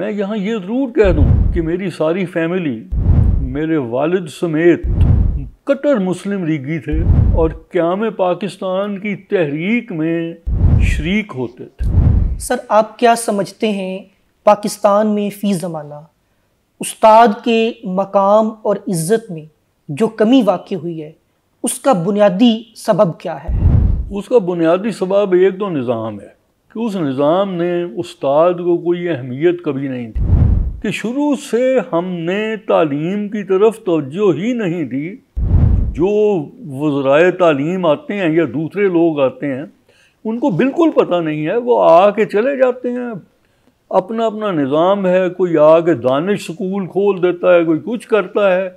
मैं यहाँ ये ज़रूर कह दूँ कि मेरी सारी फैमिली मेरे वालिद समेत कट्टर मुस्लिम लीगी थे और क्याम पाकिस्तान की तहरीक में शरीक होते थे सर आप क्या समझते हैं पाकिस्तान में फ़ी ज़माना उस्ताद के मकाम और इज़्ज़त में जो कमी वाक़ हुई है उसका बुनियादी सबब क्या है उसका बुनियादी सबब एक दो निज़ाम है कि उस निज़ाम ने उस्ताद को कोई अहमियत कभी नहीं दी कि शुरू से हमने तालीम की तरफ तोज्जो ही नहीं दी जो वज़राए तालीम आते हैं या दूसरे लोग आते हैं उनको बिल्कुल पता नहीं है वो आके चले जाते हैं अपना अपना निज़ाम है कोई आके दानिश स्कूल खोल देता है कोई कुछ करता है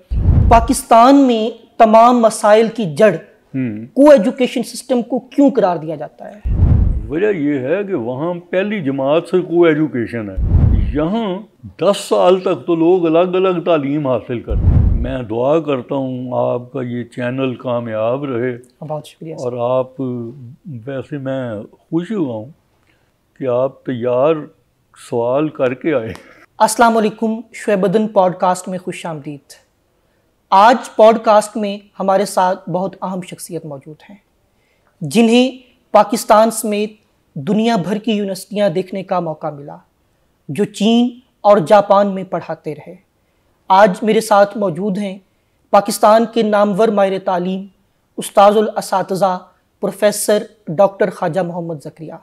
पाकिस्तान में तमाम मसाइल की जड़ हम्म। को एजुकेशन सिस्टम को क्यों करार दिया जाता है वजह यह है कि वहाँ पहली जमात से को एजुकेशन है यहाँ दस साल तक तो लोग अलग अलग तालीम हासिल करते हैं मैं दुआ करता हूँ आपका ये चैनल कामयाब रहे बहुत शुक्रिया और आप वैसे मैं खुश हुआ हूँ कि आप तैयार सवाल करके आए अस्सलाम वालेकुम पॉडकास्ट में खुश आमदीद आज पॉडकास्ट में हमारे साथ बहुत अहम शख्सियत मौजूद हैं जिन्हें पाकिस्तान समेत दुनिया भर की यूनिवर्सिटियाँ देखने का मौका मिला जो चीन और जापान में पढ़ाते रहे आज मेरे साथ मौजूद हैं पाकिस्तान के नामवर मायर तालीम उस्ताद professor doctor Khwaja Mohammad Zakaria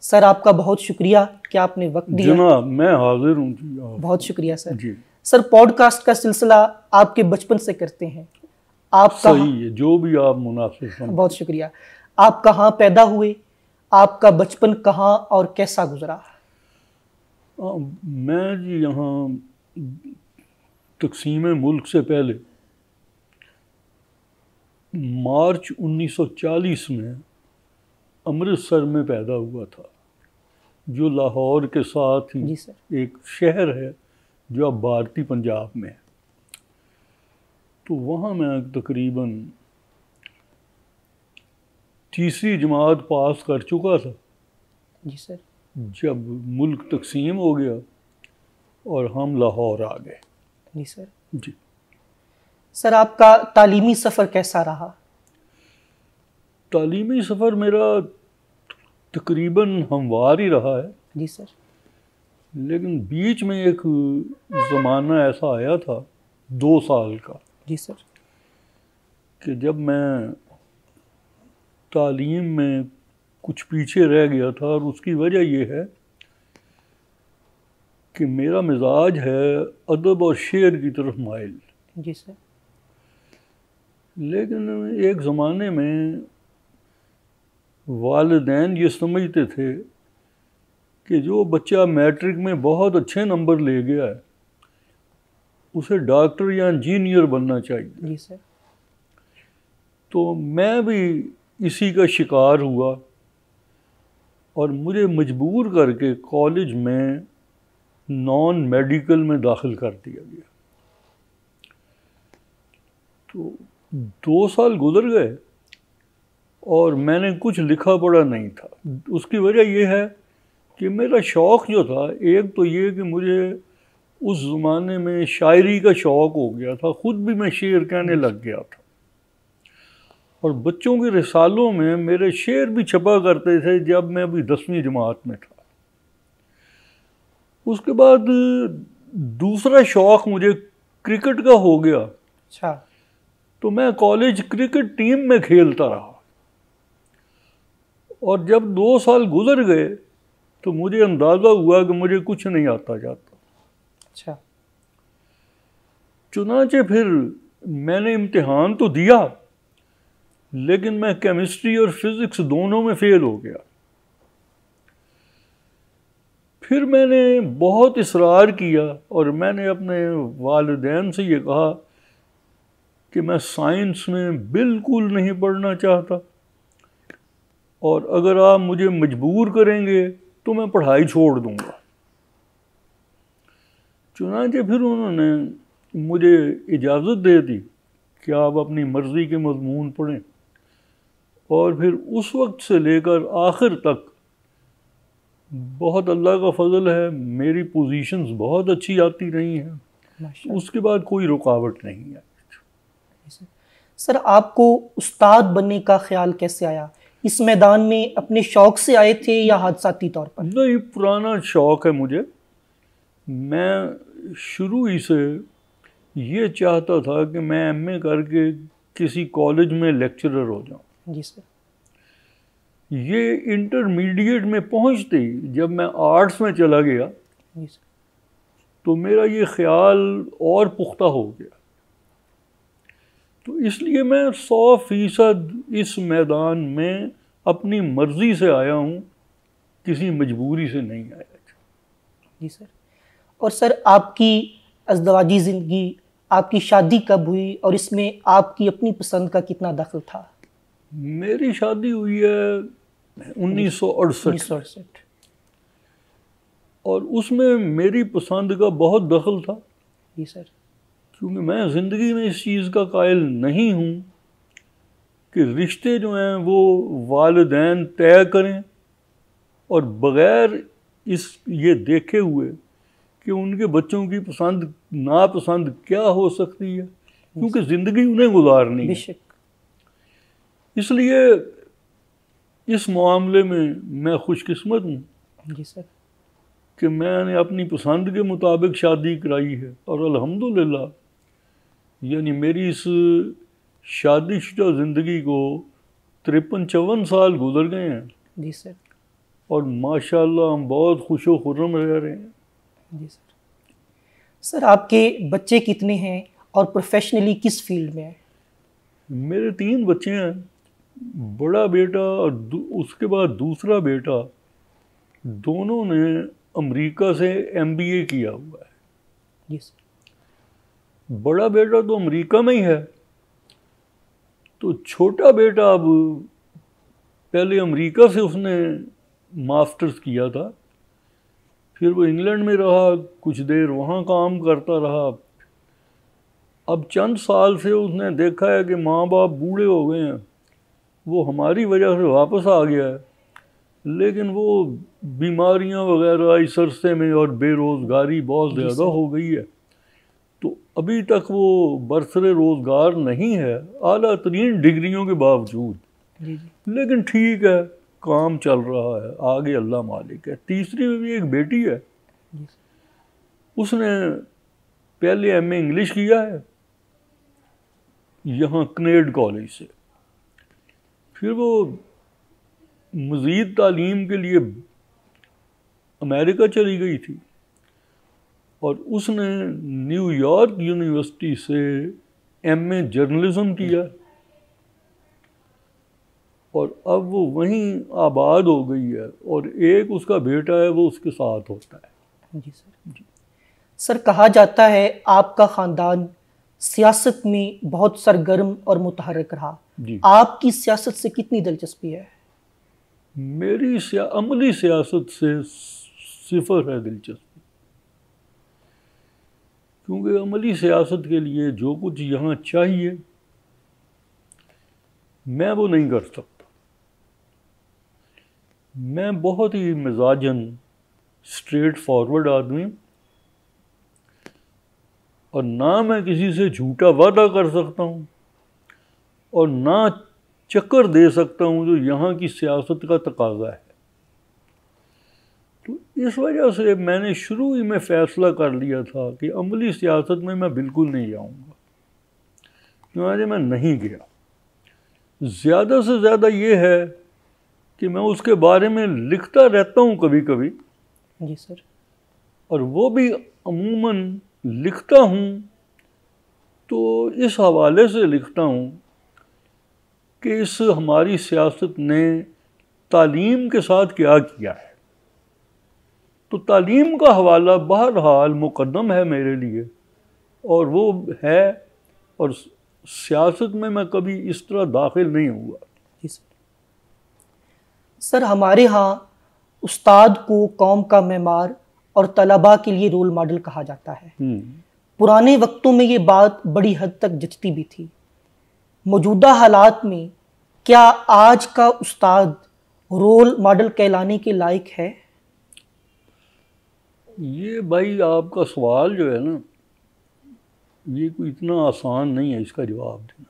sir आपका बहुत शुक्रिया कि आपने वक्त दिया मैं हाजिर हूँ बहुत शुक्रिया सर जी सर पॉडकास्ट का सिलसिला आपके बचपन से करते हैं आप सही है जो भी आप मुनासिब बहुत शुक्रिया आप कहाँ पैदा हुए आपका बचपन कहाँ और कैसा गुजरा मैं जी यहाँ तकसीम मुल्क से पहले मार्च 1940 में अमृतसर में पैदा हुआ था जो लाहौर के साथ ही एक शहर है जो अब भारतीय पंजाब में है तो वहाँ मैं तकरीबन तीसरी जमात पास कर चुका था जी सर जब मुल्क तकसीम हो गया और हम लाहौर आ गए जी सर जी सर आपका तालीमी सफ़र कैसा रहा तालीमी सफ़र मेरा तकरीबन हमवार ही रहा है जी सर लेकिन बीच में एक ज़माना ऐसा आया था दो साल का जी सर कि जब मैं तालीम में कुछ पीछे रह गया था और उसकी वजह यह है कि मेरा मिजाज है अदब और शेर की तरफ माइल जी सर लेकिन एक ज़माने में वालदेन ये समझते थे कि जो बच्चा मैट्रिक में बहुत अच्छे नंबर ले गया है उसे डॉक्टर या इंजीनियर बनना चाहिए जी सर तो मैं भी इसी का शिकार हुआ और मुझे मजबूर करके कॉलेज में नॉन मेडिकल में दाखिल कर दिया गया तो दो साल गुजर गए और मैंने कुछ लिखा पढ़ा नहीं था उसकी वजह यह है कि मेरा शौक़ जो था एक तो ये कि मुझे उस ज़माने में शायरी का शौक़ हो गया था ख़ुद भी मैं शेर कहने लग गया था और बच्चों के रिसालों में मेरे शेर भी छपा करते थे जब मैं अभी दसवीं जमात में था उसके बाद दूसरा शौक़ मुझे क्रिकेट का हो गया अच्छा तो मैं कॉलेज क्रिकेट टीम में खेलता रहा और जब दो साल गुजर गए तो मुझे अंदाज़ा हुआ कि मुझे कुछ नहीं आता जाता अच्छा चुनाचे फिर मैंने इम्तिहान तो दिया लेकिन मैं केमिस्ट्री और फिज़िक्स दोनों में फ़ेल हो गया फिर मैंने बहुत इसरार किया और मैंने अपने वालदेन से ये कहा कि मैं साइंस में बिल्कुल नहीं पढ़ना चाहता और अगर आप मुझे मजबूर करेंगे तो मैं पढ़ाई छोड़ दूँगा चुनाचे फिर उन्होंने मुझे इजाज़त दे दी कि आप अपनी मर्ज़ी के मजमून पढ़ें और फिर उस वक्त से लेकर आखिर तक बहुत अल्लाह का फजल है मेरी पोजीशंस बहुत अच्छी आती रही हैं उसके बाद कोई रुकावट नहीं आई सर आपको उस्ताद बनने का ख्याल कैसे आया इस मैदान में अपने शौक से आए थे या हादसाती तौर पर नहीं पुराना शौक है मुझे मैं शुरू ही से ये चाहता था कि मैं एमए करके किसी कॉलेज में लेक्चरर हो जाऊं जी सर ये इंटरमीडिएट में पहुंचते ही जब मैं आर्ट्स में चला गया जी सर तो मेरा ये ख्याल और पुख्ता हो गया तो इसलिए मैं सौ फीसद इस मैदान में अपनी मर्ज़ी से आया हूँ किसी मजबूरी से नहीं आया जी सर और सर आपकी अजदवाजी ज़िंदगी आपकी शादी कब हुई और इसमें आपकी अपनी पसंद का कितना दखल था मेरी शादी हुई है उन्नीस सौ और उसमें मेरी पसंद का बहुत दखल था जी सर क्योंकि मैं ज़िंदगी में इस चीज़ का कायल नहीं हूँ कि रिश्ते जो हैं वो वालदेन तय करें और बग़ैर इस ये देखे हुए कि उनके बच्चों की पसंद नापसंद क्या हो सकती है क्योंकि ज़िंदगी उन्हें गुजारनी है इसलिए इस मामले में मैं खुशकस्मत हूँ जी सर कि मैंने अपनी पसंद के मुताबिक शादी कराई है और अल्हम्दुलिल्लाह यानी मेरी इस शादीशुदा ज़िंदगी को तिरपन चौवन साल गुजर गए हैं जी सर और माशाल्लाह हम बहुत खुश खुर्रम रह रहे हैं जी सर सर आपके बच्चे कितने हैं और प्रोफेशनली किस फील्ड में हैं मेरे तीन बच्चे हैं बड़ा बेटा और उसके बाद दूसरा बेटा दोनों ने अमेरिका से एमबीए किया हुआ है yes. बड़ा बेटा तो अमेरिका में ही है तो छोटा बेटा अब पहले अमेरिका से उसने मास्टर्स किया था फिर वो इंग्लैंड में रहा कुछ देर वहाँ काम करता रहा अब चंद साल से उसने देखा है कि माँ बाप बूढ़े हो गए हैं वो हमारी वजह से वापस आ गया है लेकिन वो बीमारियां वगैरह इस सरसे में और बेरोज़गारी बहुत ज़्यादा हो गई है तो अभी तक वो बरसर रोज़गार नहीं है अली तरीन डिग्रियों के बावजूद लेकिन ठीक है काम चल रहा है आगे अल्लाह मालिक है तीसरी में भी एक बेटी है उसने पहले एम ए इंग्लिश किया है यहाँ कनेड कॉलेज से फिर वो मज़ीद तालीम के लिए अमेरिका चली गई थी और उसने न्यूयॉर्क यूनिवर्सिटी से एम ए जर्नलिज़म किया और अब वो वहीं आबाद हो गई है और एक उसका बेटा है वो उसके साथ होता है जी सर जी सर कहा जाता है आपका ख़ानदान सियासत में बहुत सरगर्म और मुतहरक रहा आपकी सियासत से कितनी दिलचस्पी है मेरी सिया, अमली सियासत से सिफर है दिलचस्पी क्योंकि अमली सियासत के लिए जो कुछ यहाँ चाहिए मैं वो नहीं कर सकता मैं बहुत ही मिजाजन स्ट्रेट फॉरवर्ड आदमी और ना मैं किसी से झूठा वादा कर सकता हूँ और ना चक्कर दे सकता हूँ जो यहाँ की सियासत का तकाजा है तो इस वजह से मैंने शुरू ही में फ़ैसला कर लिया था कि अमली सियासत में मैं बिल्कुल नहीं जाऊँगा क्यों आज मैं नहीं गया ज़्यादा से ज़्यादा ये है कि मैं उसके बारे में लिखता रहता हूँ कभी कभी जी सर और वो भी अमूमन लिखता हूँ तो इस हवाले से लिखता हूँ कि इस हमारी सियासत ने तालीम के साथ क्या किया है तो तालीम का हवाला बहरहाल मुकदम है मेरे लिए और वो है और सियासत में मैं कभी इस तरह दाखिल नहीं हुआ सर हमारे यहाँ उस्ताद को कौम का मेमार और तलबा के लिए रोल मॉडल कहा जाता है हम्म। पुराने वक्तों में ये बात बड़ी हद तक जचती भी थी मौजूदा हालात में क्या आज का उस्ताद रोल मॉडल कहलाने के लायक है ये भाई आपका सवाल जो है ना ये कोई इतना आसान नहीं है इसका जवाब देना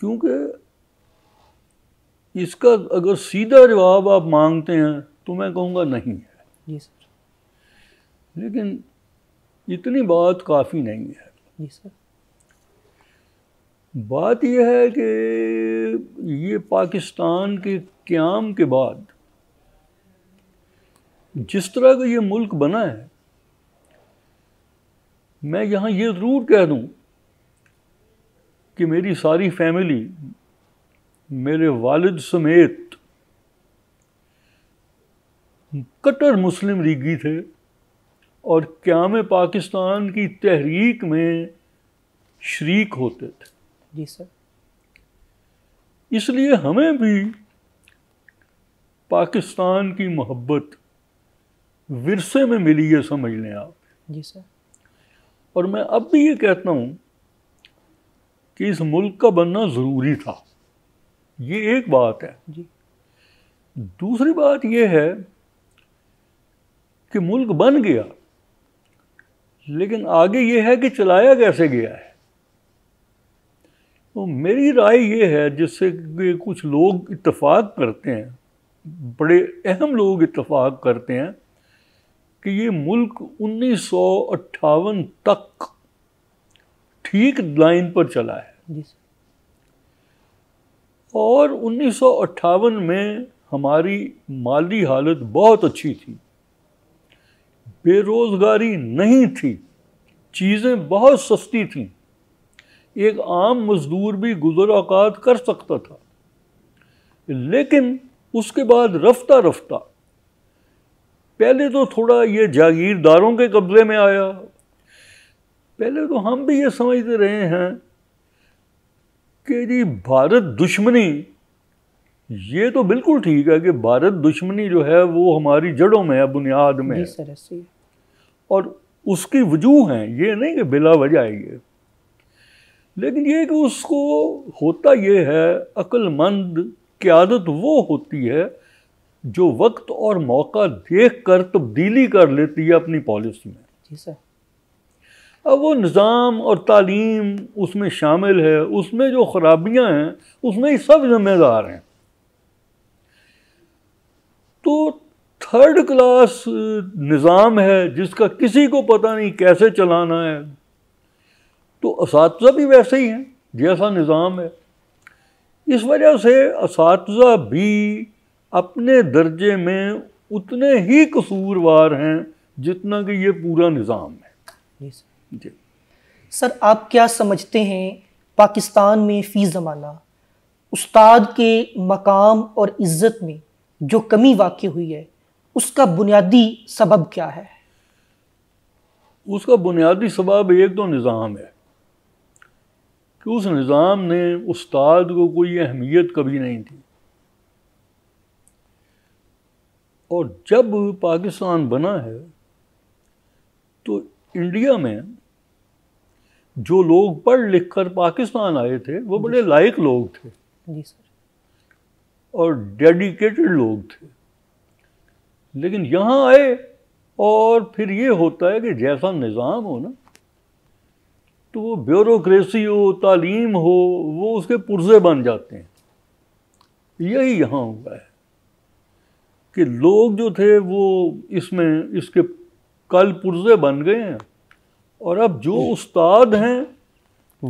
क्योंकि इसका अगर सीधा जवाब आप मांगते हैं तो मैं कहूँगा नहीं है जी सर लेकिन इतनी बात काफ़ी नहीं है जी सर बात यह है कि ये पाकिस्तान के क्याम के बाद जिस तरह का ये मुल्क बना है मैं यहाँ ये ज़रूर कह दूँ कि मेरी सारी फैमिली मेरे वालिद समेत कट्टर मुस्लिम लीगी थे और क्याम पाकिस्तान की तहरीक में शरीक होते थे जी सर इसलिए हमें भी पाकिस्तान की मोहब्बत विरसे में मिली है समझ लें आप जी सर और मैं अब भी ये कहता हूँ कि इस मुल्क का बनना ज़रूरी था ये एक बात है जी दूसरी बात यह है कि मुल्क बन गया लेकिन आगे ये है कि चलाया कैसे गया है तो मेरी राय ये है जिससे कुछ लोग इतफाक़ करते हैं बड़े अहम लोग इतफाक़ करते हैं कि ये मुल्क उन्नीस तक ठीक लाइन पर चला है और उन्नीस में हमारी माली हालत बहुत अच्छी थी बेरोज़गारी नहीं थी चीज़ें बहुत सस्ती थीं एक आम मज़दूर भी गुजर अवकात कर सकता था लेकिन उसके बाद रफ्ता रफ्ता पहले तो थोड़ा ये जागीरदारों के कब्ज़े में आया पहले तो हम भी ये समझते रहे हैं कि जी भारत दुश्मनी ये तो बिल्कुल ठीक है कि भारत दुश्मनी जो है वो हमारी जड़ों में है बुनियाद में है और उसकी वजूह हैं ये नहीं कि बिला वजह है ये लेकिन ये कि उसको होता ये है अक्लमंद क्यादत वो होती है जो वक्त और मौका देख कर तब्दीली कर लेती है अपनी पॉलिसी में जी सर अब वो निज़ाम और तालीम उसमें शामिल है उसमें जो ख़राबियाँ हैं उसमें ही सब ज़िम्मेदार हैं तो थर्ड क्लास निज़ाम है जिसका किसी को पता नहीं कैसे चलाना है तो इस भी वैसे ही हैं जैसा निज़ाम है इस वजह से इस भी अपने दर्जे में उतने ही कसूरवार हैं जितना कि ये पूरा निज़ाम है जी सर आप क्या समझते हैं पाकिस्तान में फ़ी ज़माना उस्ताद के मकाम और इज़्ज़त में जो कमी वाक़ हुई है उसका बुनियादी सबब क्या है उसका बुनियादी सबब एक तो निज़ाम है कि उस निज़ाम ने उस्ताद को कोई अहमियत कभी नहीं थी और जब पाकिस्तान बना है तो इंडिया में जो लोग पढ़ लिख कर पाकिस्तान आए थे वो बड़े लायक लोग थे जी सर और डेडिकेटेड लोग थे लेकिन यहाँ आए और फिर ये होता है कि जैसा निज़ाम हो ना तो वो ब्यूरोक्रेसी हो तालीम हो वो उसके पुर्जे बन जाते हैं यही यहाँ हुआ है कि लोग जो थे वो इसमें इसके कल पुर्जे बन गए हैं और अब जो उस्ताद हैं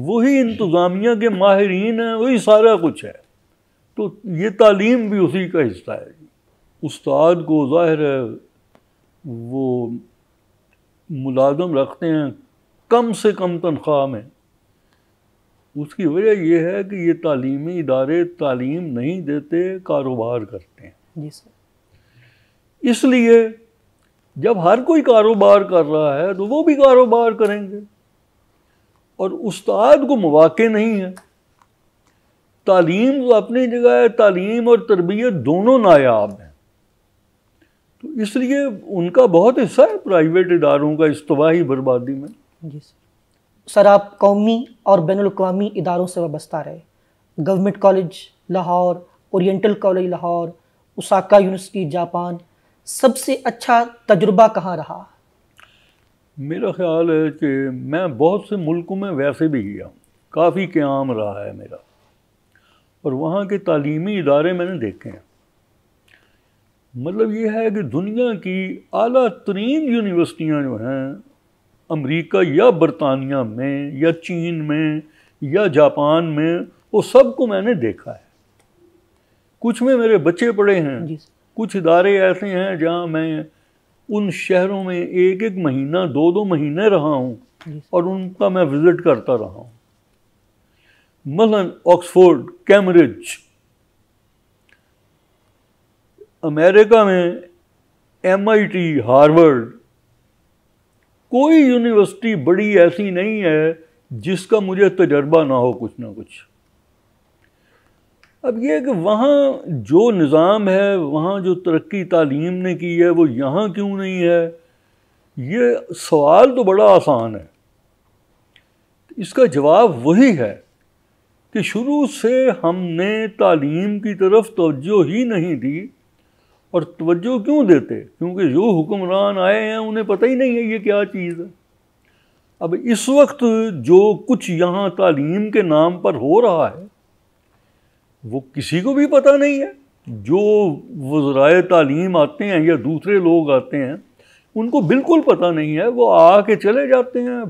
वही इंतज़ामिया के माहरीन हैं वही सारा कुछ है तो ये तालीम भी उसी का हिस्सा है उस्ताद को ज़ाहिर है वो मुलाजम रखते हैं कम से कम तनख्वाह में उसकी वजह यह है कि ये तालीमी इदारे तालीम नहीं देते कारोबार करते हैं इसलिए जब हर कोई कारोबार कर रहा है तो वो भी कारोबार करेंगे और उस्ताद को मौाक़े नहीं है तालीम तो अपनी जगह है तालीम और तरबियत दोनों नायाब हैं तो इसलिए उनका बहुत हिस्सा है प्राइवेट इदारों का इस्तवाही बर्बादी में जी सर सर आप कौमी और बैन अवी इदारों से वाबस्ता रहे government college Lahore oriental college Lahore Osaka university Japan सबसे अच्छा तजुर्बा कहाँ रहा मेरा ख्याल है कि मैं बहुत से मुल्कों में वैसे भी गया काफ़ी क्याम रहा है मेरा और वहाँ के तालीमी इदारे मैंने देखे हैं मतलब ये है कि दुनिया की अली तरीन यूनिवर्सिटियाँ जो हैं अमेरिका या बरतानिया में या चीन में या जापान में वो सबको मैंने देखा है कुछ में मेरे बच्चे पढ़े हैं कुछ इदारे ऐसे हैं जहाँ मैं उन शहरों में एक एक महीना दो दो महीने रहा हूँ और उनका मैं विज़िट करता रहा हूँ मसलन ऑक्सफोर्ड कैम्ब्रिज अमेरिका में एमआईटी हार्वर्ड कोई यूनिवर्सिटी बड़ी ऐसी नहीं है जिसका मुझे तजर्बा ना हो कुछ ना कुछ अब यह कि वहाँ जो निज़ाम है वहाँ जो तरक्की तालीम ने की है वो यहाँ क्यों नहीं है ये सवाल तो बड़ा आसान है इसका जवाब वही है कि शुरू से हमने तालीम की तरफ तोज्जो ही नहीं दी और तवज्जो क्यों देते क्योंकि जो हुक्मरान आए हैं उन्हें पता ही नहीं है ये क्या चीज़ है अब इस वक्त जो कुछ यहाँ तालीम के नाम पर हो रहा है वो किसी को भी पता नहीं है जो वज्राय तालीम आते हैं या दूसरे लोग आते हैं उनको बिल्कुल पता नहीं है वो आके चले जाते हैं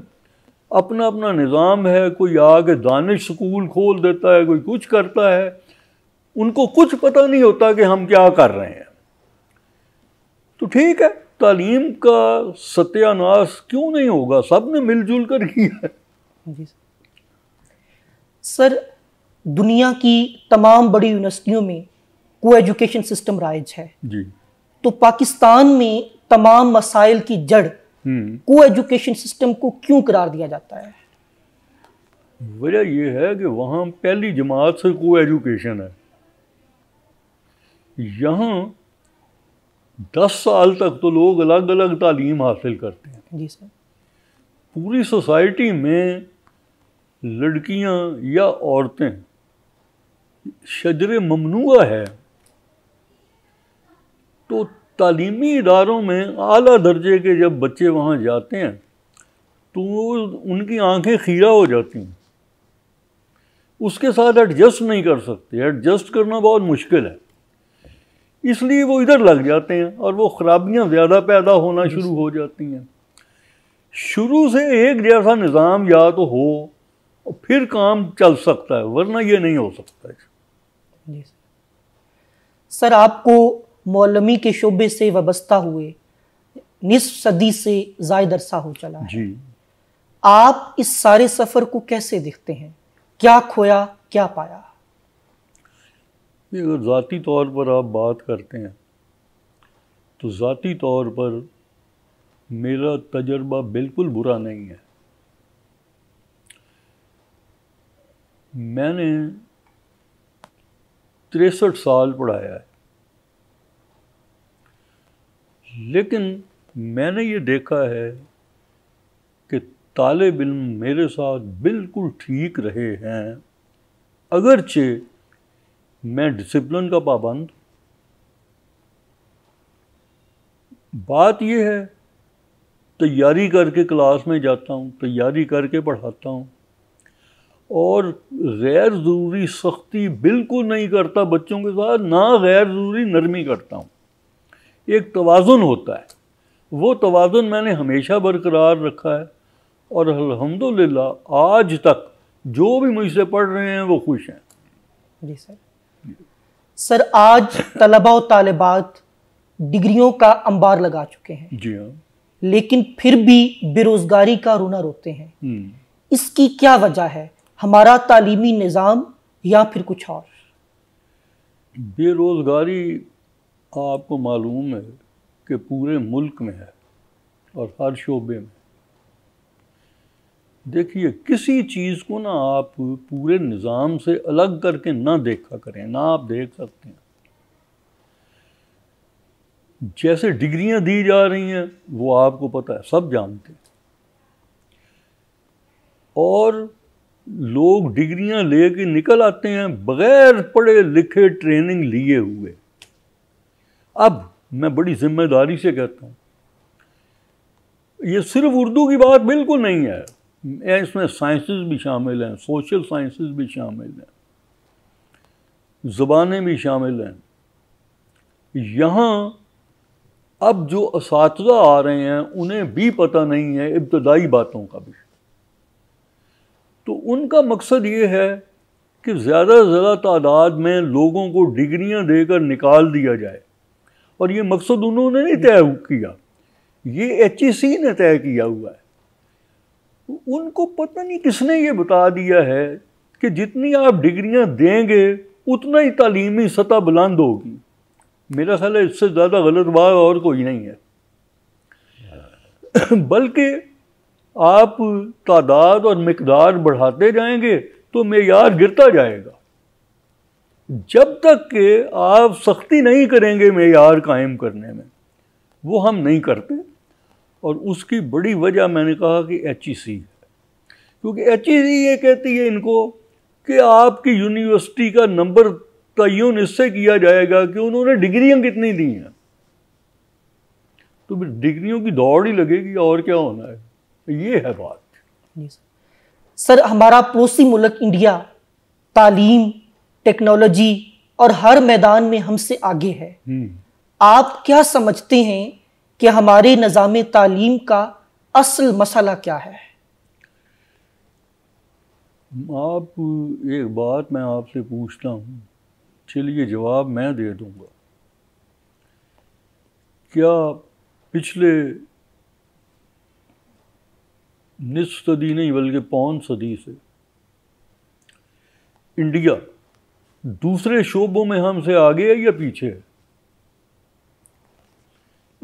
अपना अपना निज़ाम है कोई आके दानिश स्कूल खोल देता है कोई कुछ करता है उनको कुछ पता नहीं होता कि हम क्या कर रहे हैं तो ठीक है तालीम का सत्यानाश क्यों नहीं होगा सब ने मिलजुल कर किया है सर दुनिया की तमाम बड़ी यूनिवर्सिटियों में को एजुकेशन सिस्टम राइज है जी तो पाकिस्तान में तमाम मसाइल की जड़ को एजुकेशन सिस्टम को क्यों करार दिया जाता है वजह यह है कि वहां पहली जमात से को एजुकेशन है यहां दस साल तक तो लोग अलग अलग तालीम हासिल करते हैं जी सर पूरी सोसाइटी में लड़कियां या औरतें शजर ममनू है तो तालीमी इदारों में आला दर्जे के जब बच्चे वहाँ जाते हैं तो उनकी आंखें खीरा हो जाती हैं उसके साथ एडजस्ट नहीं कर सकते एडजस्ट करना बहुत मुश्किल है इसलिए वो इधर लग जाते हैं और वो ख़राबियाँ ज़्यादा पैदा होना शुरू हो जाती हैं शुरू से एक जैसा निज़ाम या तो हो और फिर काम चल सकता है वरना ये नहीं हो सकता है सर आपको मौलमी के शोबे से वाबस्ता हुए निसफ सदी से जायद अरसा हो चला जी आप इस सारे सफ़र को कैसे देखते हैं क्या खोया क्या पाया अगर ज़ाती तौर पर आप बात करते हैं तो ज़ाती तौर पर मेरा तजर्बा बिल्कुल बुरा नहीं है मैंने तिरसठ साल पढ़ाया है लेकिन मैंने ये देखा है कि तालब इम मेरे साथ बिल्कुल ठीक रहे हैं अगरचे मैं डिसिप्लिन का पाबंद बात यह है तैयारी करके क्लास में जाता हूँ तैयारी करके पढ़ाता हूँ और गैर ज़रूरी सख्ती बिल्कुल नहीं करता बच्चों के साथ ना गैर ज़रूरी नरमी करता हूँ एक तोज़ुन होता है वो तोज़ुन मैंने हमेशा बरकरार रखा है और अलहमदिल्ला आज तक जो भी मुझसे पढ़ रहे हैं वो खुश हैं जी सर सर आज तलबा और डिग्रियों का अंबार लगा चुके हैं जी हाँ लेकिन फिर भी बेरोजगारी का रोना रोते हैं हम्म। इसकी क्या वजह है हमारा तालीमी निज़ाम या फिर कुछ और बेरोज़गारी आपको मालूम है कि पूरे मुल्क में है और हर शोबे में देखिए किसी चीज़ को ना आप पूरे निज़ाम से अलग करके ना देखा करें ना आप देख सकते हैं जैसे डिग्रियां दी जा रही हैं वो आपको पता है सब जानते हैं और लोग डिग्रियां लेके निकल आते हैं बगैर पढ़े लिखे ट्रेनिंग लिए हुए अब मैं बड़ी जिम्मेदारी से कहता हूँ ये सिर्फ उर्दू की बात बिल्कुल नहीं है इसमें साइंसेस भी शामिल हैं सोशल साइंसेस भी शामिल हैं ज़बानें भी शामिल हैं यहाँ अब जो इस आ रहे हैं उन्हें भी पता नहीं है इब्तदाई बातों का भी तो उनका मकसद ये है कि ज़्यादा से ज़्यादा तादाद में लोगों को डिग्रियाँ देकर निकाल दिया जाए और ये मकसद उन्होंने नहीं तय किया ये एच e ने तय किया हुआ है उनको पता नहीं किसने ये बता दिया है कि जितनी आप डिग्रियां देंगे उतना ही तालीमी सतह बुलंद होगी मेरा ख्याल है इससे ज़्यादा गलत बात और कोई नहीं है बल्कि आप तादाद और मकदार बढ़ाते जाएंगे तो मैार गिरता जाएगा जब तक के आप सख्ती नहीं करेंगे मैार कायम करने में वो हम नहीं करते और उसकी बड़ी वजह मैंने कहा कि एच e है क्योंकि एच ई e ये कहती है इनको कि आपकी यूनिवर्सिटी का नंबर तयन इससे किया जाएगा कि उन्होंने डिग्रियाँ कितनी दी हैं तो फिर डिग्रियों की दौड़ ही लगेगी और क्या होना है ये है बात सर हमारा पड़ोसी मुल्क इंडिया तालीम टेक्नोलॉजी और हर मैदान में हमसे आगे है हम्म। आप क्या समझते हैं कि हमारे निज़ाम तालीम का असल मसला क्या है आप एक बात मैं आपसे पूछता हूँ चलिए जवाब मैं दे दूँगा क्या पिछले निस सदी नहीं बल्कि पौन सदी से इंडिया दूसरे शोबों में हमसे आगे है या पीछे है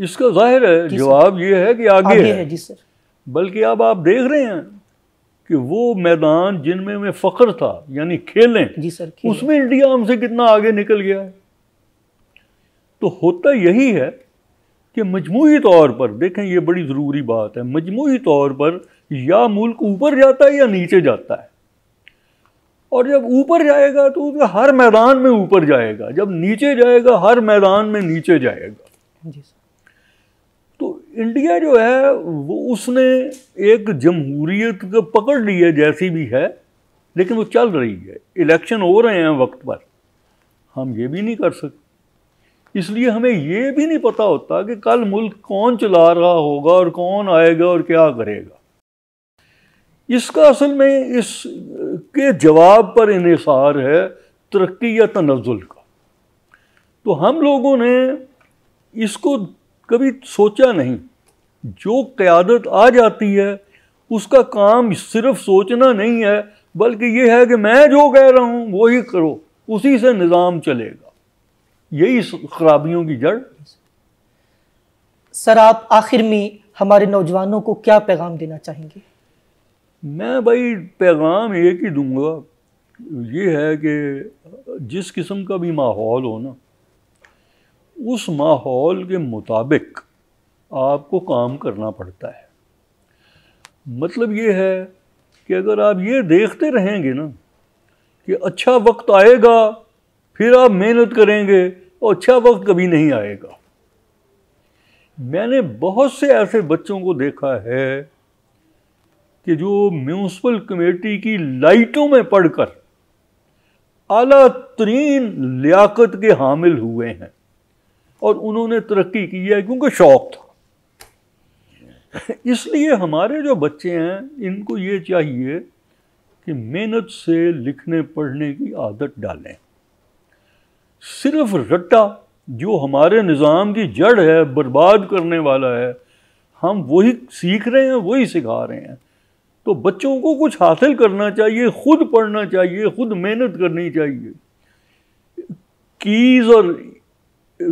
इसका जाहिर है जवाब ये है कि आगे, आगे है, है जी सर बल्कि अब आप देख रहे हैं कि वो मैदान जिनमें में फ़ख्र था यानी खेलें जी सर खेले। उसमें इंडिया हमसे कितना आगे निकल गया है तो होता यही है कि मजमू तौर पर देखें ये बड़ी ज़रूरी बात है मजमू तौर पर या मुल्क ऊपर जाता है या नीचे जाता है और जब ऊपर जाएगा तो उसका हर मैदान में ऊपर जाएगा जब नीचे जाएगा हर मैदान में नीचे जाएगा जी सर तो इंडिया जो है वो उसने एक जमहूरीत को पकड़ ली है जैसी भी है लेकिन वो चल रही है इलेक्शन हो रहे हैं वक्त पर हम ये भी नहीं कर सकते इसलिए हमें ये भी नहीं पता होता कि कल मुल्क कौन चला रहा होगा और कौन आएगा और क्या करेगा इसका असल में इस के जवाब पर इसार है तरक्की या तनजुल का तो हम लोगों ने इसको कभी सोचा नहीं जो क़्यादत आ जाती है उसका काम सिर्फ सोचना नहीं है बल्कि ये है कि मैं जो कह रहा हूँ वही करो उसी से निज़ाम चलेगा यही खराबियों की जड़ सर आप आखिर में हमारे नौजवानों को क्या पैगाम देना चाहेंगे मैं भाई पैगाम एक ही दूंगा ये है कि जिस किस्म का भी माहौल हो ना उस माहौल के मुताबिक आपको काम करना पड़ता है मतलब ये है कि अगर आप ये देखते रहेंगे ना कि अच्छा वक्त आएगा फिर आप मेहनत करेंगे और अच्छा वक्त कभी नहीं आएगा मैंने बहुत से ऐसे बच्चों को देखा है कि जो म्यूनसिपल कमेटी की लाइटों में पढ़कर आला तरीन लियाकत के हामिल हुए हैं और उन्होंने तरक्की की है क्योंकि शौक था इसलिए हमारे जो बच्चे हैं इनको ये चाहिए कि मेहनत से लिखने पढ़ने की आदत डालें सिर्फ रट्टा जो हमारे निज़ाम की जड़ है बर्बाद करने वाला है हम वही सीख रहे हैं वही सिखा रहे हैं तो बच्चों को कुछ हासिल करना चाहिए खुद पढ़ना चाहिए खुद मेहनत करनी चाहिए कीज़ और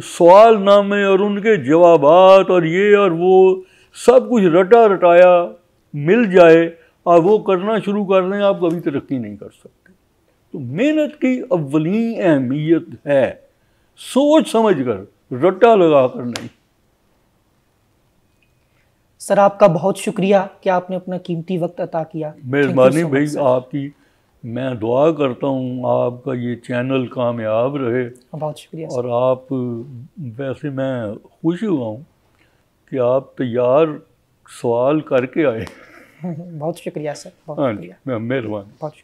सवाल नामे और उनके जवाब और ये और वो सब कुछ रटा रटाया मिल जाए और वो करना शुरू कर दें आप कभी तरक्की नहीं कर सकते तो मेहनत की अवली अहमियत है सोच समझ कर रट्टा लगा कर नहीं सर आपका बहुत शुक्रिया कि आपने अपना कीमती वक्त अता किया मेहरबानी भाई आपकी मैं दुआ करता हूँ आपका ये चैनल कामयाब रहे बहुत शुक्रिया और आप वैसे मैं खुश हुआ हूँ कि आप तैयार सवाल करके आए बहुत शुक्रिया सर बहुत हाँ शुक्रिया मेहरबान बहुत